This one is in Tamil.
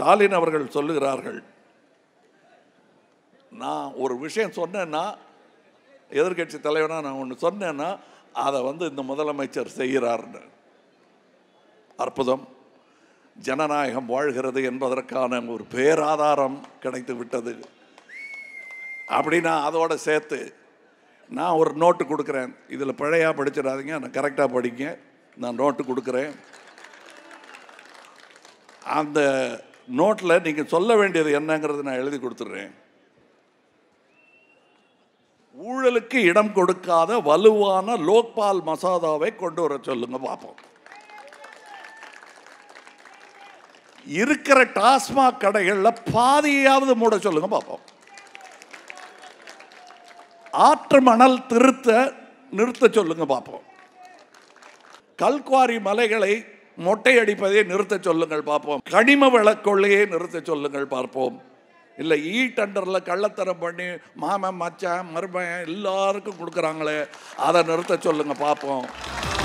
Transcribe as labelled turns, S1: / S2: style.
S1: ஸ்டாலின் அவர்கள் சொல்லுகிறார்கள் நான் ஒரு விஷயம் சொன்னேன்னா எதிர்கட்சி தலைவனாக நான் ஒன்று சொன்னேன்னா அதை வந்து இந்த முதலமைச்சர் செய்கிறார்னு அற்புதம் ஜனநாயகம் வாழ்கிறது என்பதற்கான ஒரு பேராதாரம் கிடைத்து விட்டது அப்படின்னா அதோடு சேர்த்து நான் ஒரு நோட்டு கொடுக்குறேன் இதில் பழையாக படிச்சிடாதீங்க நான் கரெக்டாக படிங்க நான் நோட்டு கொடுக்குறேன் அந்த நோட்டில் நீங்கள் சொல்ல வேண்டியது என்னங்கிறது நான் எழுதி கொடுத்துட்றேன் ஊழலுக்கு இடம் கொடுக்காத வலுவான லோக்பால் மசோதாவை கொண்டு வர சொல்லுங்க பார்ப்போம் இருக்கிற டாஸ்மாக் கடைகளில் பாதியாவது மூட சொல்லுங்க பார்ப்போம் ஆற்று மணல் திருத்த நிறுத்த சொல்லுங்க பார்ப்போம் கல்குவாரி மலைகளை மொட்டை அடிப்பதே நிறுத்த சொல்லுங்கள் பார்ப்போம் கனிம விளக்கொள்ளையே நிறுத்த சொல்லுங்கள் பார்ப்போம் இல்லை ஈ டண்டரில் கள்ளத்தரம் பண்ணி மாமன் மச்சான் மருமன் எல்லாருக்கும் கொடுக்குறாங்களே அதை நிறுத்த சொல்லுங்கள் பார்ப்போம்